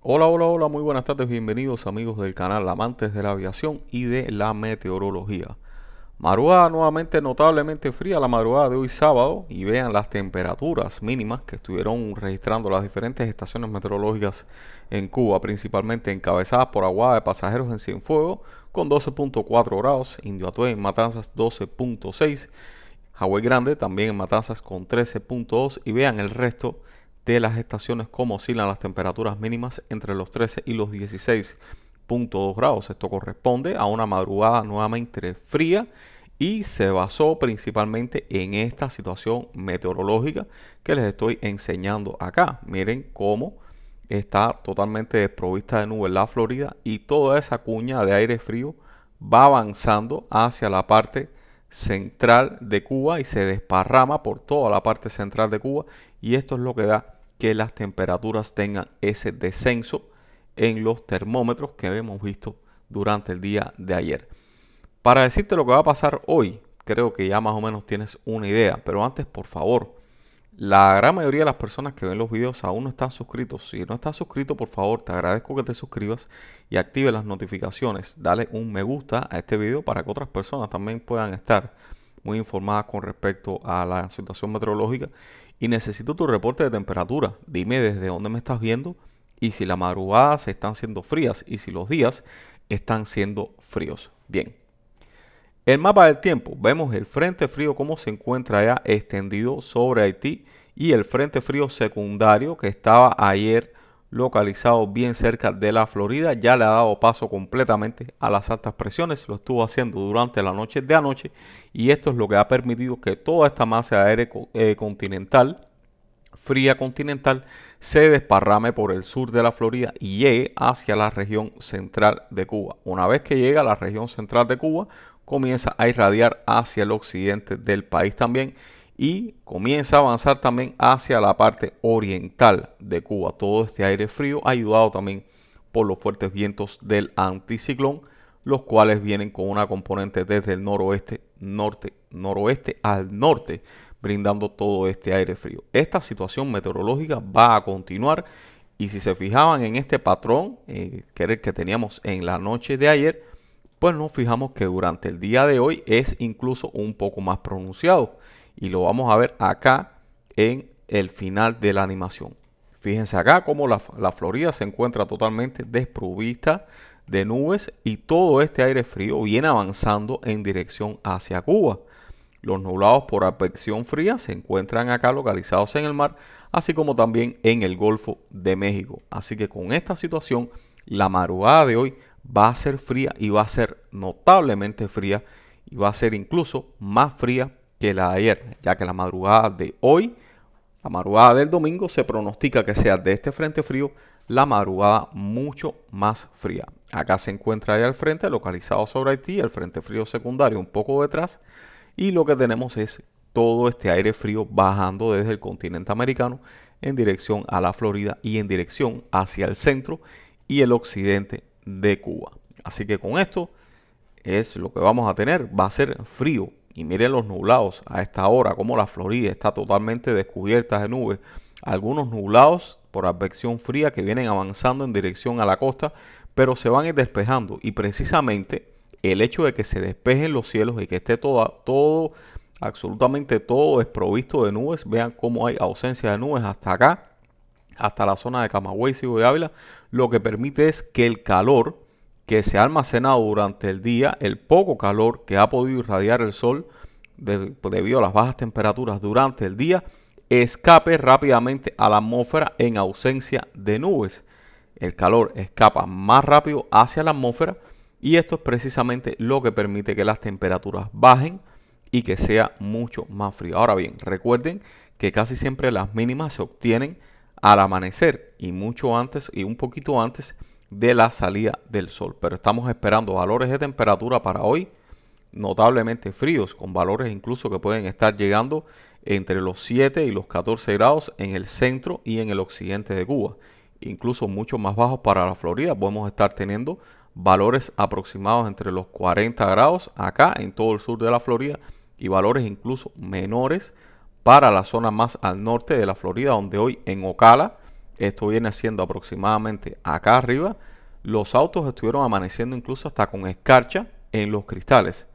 Hola, hola, hola, muy buenas tardes, bienvenidos amigos del canal Amantes de la Aviación y de la Meteorología. Madrugada nuevamente notablemente fría la madrugada de hoy sábado y vean las temperaturas mínimas que estuvieron registrando las diferentes estaciones meteorológicas en Cuba, principalmente encabezadas por Aguada de Pasajeros en Cienfuegos con 12.4 grados, Indio en Matanzas 12.6, Hawaii Grande también en Matanzas con 13.2 y vean el resto de las estaciones como oscilan las temperaturas mínimas entre los 13 y los 16.2 grados. Esto corresponde a una madrugada nuevamente fría y se basó principalmente en esta situación meteorológica que les estoy enseñando acá. Miren cómo está totalmente desprovista de nubes la Florida y toda esa cuña de aire frío va avanzando hacia la parte central de Cuba y se desparrama por toda la parte central de Cuba y esto es lo que da que las temperaturas tengan ese descenso en los termómetros que hemos visto durante el día de ayer. Para decirte lo que va a pasar hoy, creo que ya más o menos tienes una idea, pero antes por favor, la gran mayoría de las personas que ven los videos aún no están suscritos. Si no estás suscrito, por favor, te agradezco que te suscribas y active las notificaciones. Dale un me gusta a este video para que otras personas también puedan estar muy informadas con respecto a la situación meteorológica y necesito tu reporte de temperatura. Dime desde dónde me estás viendo y si la madrugadas se están siendo frías y si los días están siendo fríos. Bien. El mapa del tiempo. Vemos el frente frío cómo se encuentra ya extendido sobre Haití y el frente frío secundario que estaba ayer localizado bien cerca de la Florida, ya le ha dado paso completamente a las altas presiones, lo estuvo haciendo durante la noche de anoche y esto es lo que ha permitido que toda esta masa aérea eh, continental, fría continental, se desparrame por el sur de la Florida y llegue hacia la región central de Cuba. Una vez que llega a la región central de Cuba, comienza a irradiar hacia el occidente del país también y comienza a avanzar también hacia la parte oriental de Cuba. Todo este aire frío ayudado también por los fuertes vientos del anticiclón, los cuales vienen con una componente desde el noroeste, norte, noroeste al norte, brindando todo este aire frío. Esta situación meteorológica va a continuar y si se fijaban en este patrón eh, que que teníamos en la noche de ayer, pues nos fijamos que durante el día de hoy es incluso un poco más pronunciado y lo vamos a ver acá en el final de la animación. Fíjense acá cómo la, Florida se encuentra totalmente desprovista de nubes y todo este aire frío viene avanzando en dirección hacia Cuba. Los nublados por afección fría se encuentran acá localizados en el mar, así como también en el Golfo de México. Así que con esta situación, la madrugada de hoy va a ser fría y va a ser notablemente fría y va a ser incluso más fría que la de ayer, ya que la madrugada de hoy, la madrugada del domingo, se pronostica que sea de este frente frío la madrugada mucho más fría. Acá se encuentra el frente, localizado sobre Haití, el frente frío secundario un poco detrás, y lo que tenemos es todo este aire frío bajando desde el continente americano en dirección a la Florida y en dirección hacia el centro y el occidente de Cuba. Así que con esto es lo que vamos a tener, va a ser frío y miren los nublados a esta hora, como la Florida está totalmente descubierta de nubes. Algunos nublados por advección fría que vienen avanzando en dirección a la costa, pero se van a ir despejando. Y precisamente el hecho de que se despejen los cielos y que esté todo, absolutamente todo desprovisto de nubes, vean cómo hay ausencia de nubes hasta acá, hasta la zona de Camagüey, Sigo de Ávila, lo que permite es que el calor que se ha almacenado durante el día el poco calor que ha podido irradiar el sol pues, debido a las bajas temperaturas durante el día escape rápidamente a la atmósfera en ausencia de nubes. El calor escapa más rápido hacia la atmósfera y esto es precisamente lo que permite que las temperaturas bajen y que sea mucho más frío. Ahora bien, recuerden que casi siempre las mínimas se obtienen al amanecer y mucho antes y un poquito antes de la salida del sol. Pero estamos esperando valores de temperatura para hoy notablemente fríos, con valores incluso que pueden estar llegando entre los 7 y los 14 grados en el centro y en el occidente de Cuba. Incluso mucho más bajos para la Florida. Podemos estar teniendo valores aproximados entre los 40 grados acá en todo el sur de la Florida y valores incluso menores para la zona más al norte de la Florida, donde hoy en Ocala esto viene siendo aproximadamente acá arriba, los autos estuvieron amaneciendo incluso hasta con escarcha en los cristales.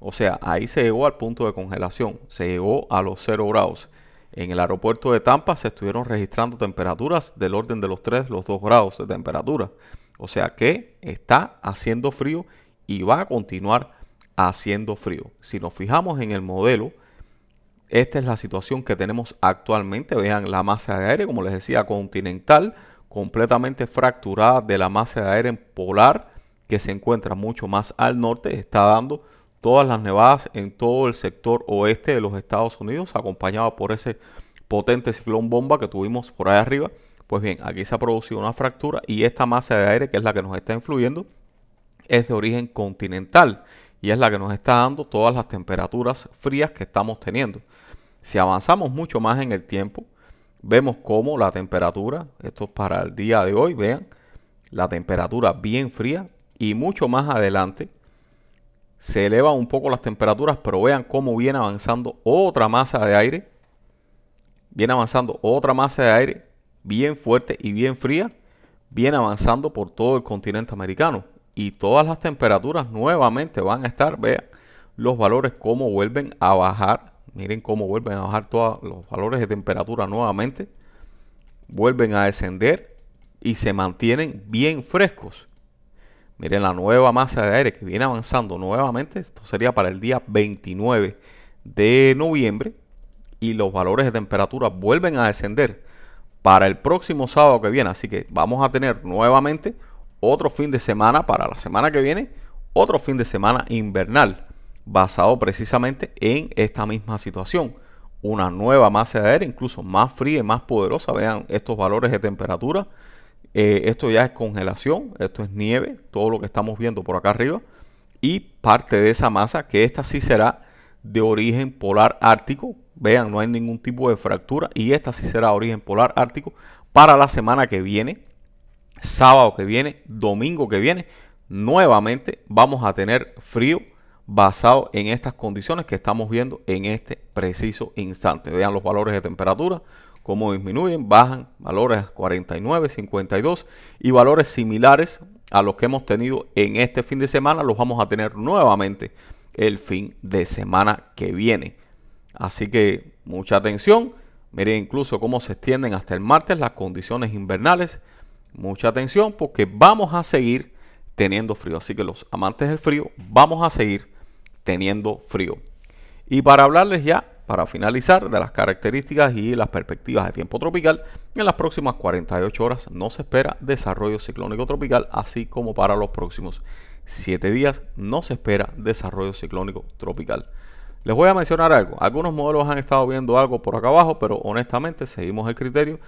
O sea, ahí se llegó al punto de congelación, se llegó a los 0 grados. En el aeropuerto de Tampa se estuvieron registrando temperaturas del orden de los 3, los 2 grados de temperatura. O sea que está haciendo frío y va a continuar haciendo frío. Si nos fijamos en el modelo, esta es la situación que tenemos actualmente. Vean la masa de aire, como les decía, continental, completamente fracturada de la masa de aire polar que se encuentra mucho más al norte. Está dando todas las nevadas en todo el sector oeste de los Estados Unidos, acompañado por ese potente ciclón bomba que tuvimos por ahí arriba. Pues bien, aquí se ha producido una fractura y esta masa de aire, que es la que nos está influyendo, es de origen continental y es la que nos está dando todas las temperaturas frías que estamos teniendo. Si avanzamos mucho más en el tiempo, vemos cómo la temperatura, esto es para el día de hoy, vean, la temperatura bien fría y mucho más adelante se elevan un poco las temperaturas, pero vean cómo viene avanzando otra masa de aire, viene avanzando otra masa de aire bien fuerte y bien fría, viene avanzando por todo el continente americano y todas las temperaturas nuevamente van a estar, vean, los valores cómo vuelven a bajar Miren cómo vuelven a bajar todos los valores de temperatura nuevamente. Vuelven a descender y se mantienen bien frescos. Miren la nueva masa de aire que viene avanzando nuevamente. Esto sería para el día 29 de noviembre. Y los valores de temperatura vuelven a descender para el próximo sábado que viene. Así que vamos a tener nuevamente otro fin de semana para la semana que viene. Otro fin de semana invernal basado precisamente en esta misma situación. Una nueva masa de aire, incluso más fría y más poderosa. Vean estos valores de temperatura. Eh, esto ya es congelación, esto es nieve, todo lo que estamos viendo por acá arriba. Y parte de esa masa, que esta sí será de origen polar ártico. Vean, no hay ningún tipo de fractura. Y esta sí será de origen polar ártico para la semana que viene, sábado que viene, domingo que viene. Nuevamente vamos a tener frío basado en estas condiciones que estamos viendo en este preciso instante. Vean los valores de temperatura, cómo disminuyen, bajan valores 49, 52 y valores similares a los que hemos tenido en este fin de semana, los vamos a tener nuevamente el fin de semana que viene. Así que mucha atención, miren incluso cómo se extienden hasta el martes las condiciones invernales, mucha atención porque vamos a seguir teniendo frío. Así que los amantes del frío, vamos a seguir teniendo frío. Y para hablarles ya, para finalizar, de las características y las perspectivas de tiempo tropical, en las próximas 48 horas no se espera desarrollo ciclónico tropical, así como para los próximos 7 días no se espera desarrollo ciclónico tropical. Les voy a mencionar algo. Algunos modelos han estado viendo algo por acá abajo, pero honestamente seguimos el criterio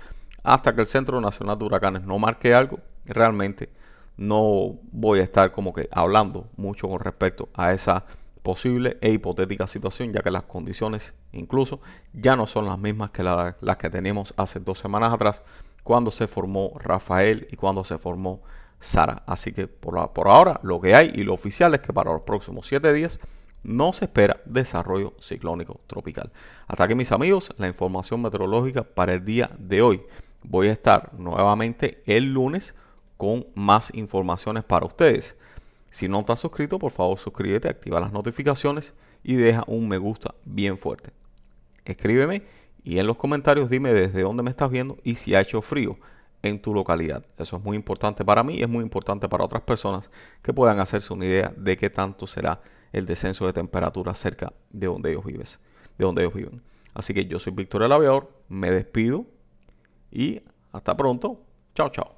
hasta que el Centro Nacional de Huracanes no marque algo. Realmente no voy a estar como que hablando mucho con respecto a esa posible e hipotética situación, ya que las condiciones incluso ya no son las mismas que las que tenemos hace dos semanas atrás, cuando se formó Rafael y cuando se formó Sara. Así que por, por ahora lo que hay y lo oficial es que para los próximos siete días no se espera desarrollo ciclónico tropical. Hasta aquí mis amigos, la información meteorológica para el día de hoy. Voy a estar nuevamente el lunes con más informaciones para ustedes. Si no estás suscrito, por favor suscríbete, activa las notificaciones y deja un me gusta bien fuerte. Escríbeme y en los comentarios dime desde dónde me estás viendo y si ha hecho frío en tu localidad. Eso es muy importante para mí y es muy importante para otras personas que puedan hacerse una idea de qué tanto será el descenso de temperatura cerca de donde ellos vives, de donde ellos viven. Así que yo soy Víctor el Aviador, me despido y hasta pronto. Chao, chao.